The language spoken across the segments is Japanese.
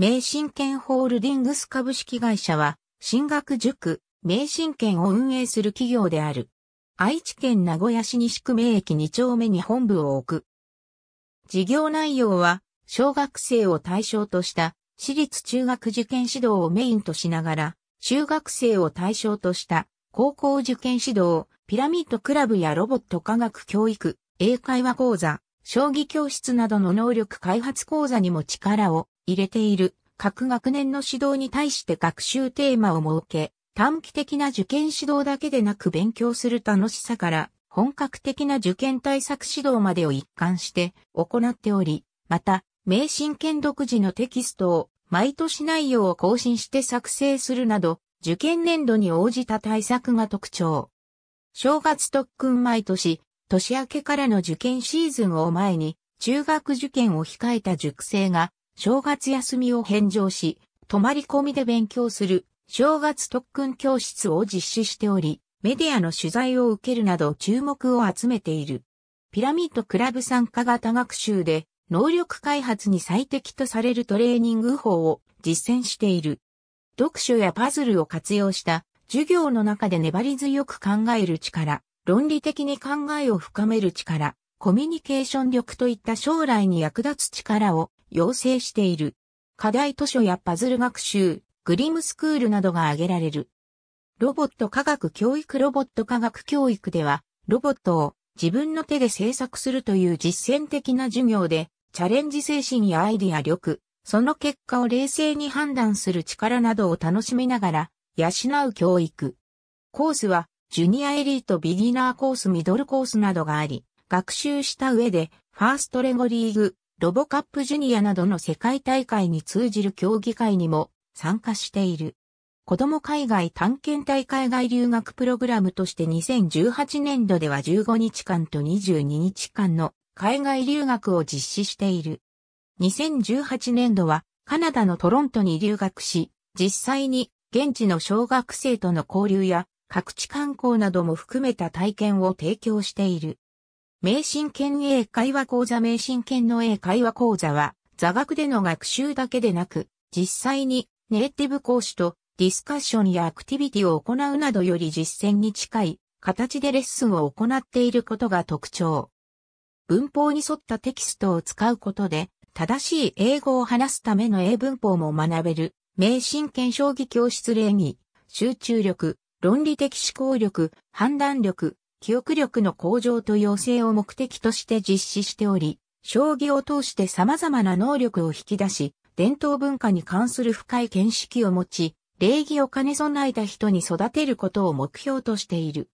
名神券ホールディングス株式会社は、進学塾、名神券を運営する企業である。愛知県名古屋市西区名駅2丁目に本部を置く。事業内容は、小学生を対象とした私立中学受験指導をメインとしながら、中学生を対象とした高校受験指導、ピラミッドクラブやロボット科学教育、英会話講座、将棋教室などの能力開発講座にも力を入れている各学年の指導に対して学習テーマを設け、短期的な受験指導だけでなく勉強する楽しさから本格的な受験対策指導までを一貫して行っており、また、名神剣独自のテキストを毎年内容を更新して作成するなど、受験年度に応じた対策が特徴。正月特訓毎年、年明けからの受験シーズンを前に、中学受験を控えた塾生が正月休みを返上し、泊まり込みで勉強する正月特訓教室を実施しており、メディアの取材を受けるなど注目を集めている。ピラミッドクラブ参加型学習で能力開発に最適とされるトレーニング法を実践している。読書やパズルを活用した授業の中で粘り強く考える力、論理的に考えを深める力、コミュニケーション力といった将来に役立つ力を要請している。課題図書やパズル学習、グリムスクールなどが挙げられる。ロボット科学教育ロボット科学教育では、ロボットを自分の手で制作するという実践的な授業で、チャレンジ精神やアイディア力、その結果を冷静に判断する力などを楽しみながら、養う教育。コースは、ジュニアエリートビギナーコースミドルコースなどがあり、学習した上で、ファーストレゴリーグ、ロボカップジュニアなどの世界大会に通じる競技会にも参加している。子供海外探検隊海外留学プログラムとして2018年度では15日間と22日間の海外留学を実施している。2018年度はカナダのトロントに留学し、実際に現地の小学生との交流や各地観光なども含めた体験を提供している。名神圏英会話講座名神圏の英会話講座は、座学での学習だけでなく、実際にネイティブ講師とディスカッションやアクティビティを行うなどより実践に近い形でレッスンを行っていることが特徴。文法に沿ったテキストを使うことで、正しい英語を話すための英文法も学べる、名神圏将棋教室礼儀、集中力、論理的思考力、判断力、記憶力の向上と養成を目的として実施しており、将棋を通して様々な能力を引き出し、伝統文化に関する深い見識を持ち、礼儀を兼ね備えた人に育てることを目標としている。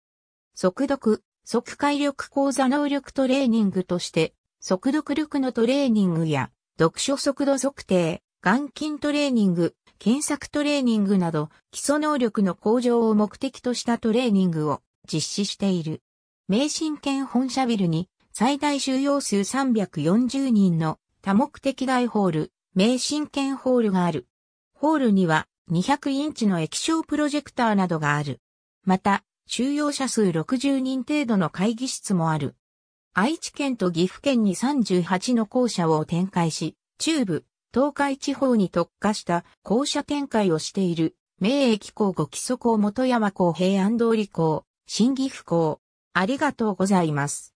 速読、速解力講座能力トレーニングとして、速読力のトレーニングや、読書速度測定、眼筋トレーニング、検索トレーニングなど、基礎能力の向上を目的としたトレーニングを実施している。名神県本社ビルに最大収容数340人の多目的大ホール、名神県ホールがある。ホールには200インチの液晶プロジェクターなどがある。また、収容者数60人程度の会議室もある。愛知県と岐阜県に38の校舎を展開し、中部、東海地方に特化した校舎展開をしている、名駅校後基礎校元山校平安通り校、新岐阜校。ありがとうございます。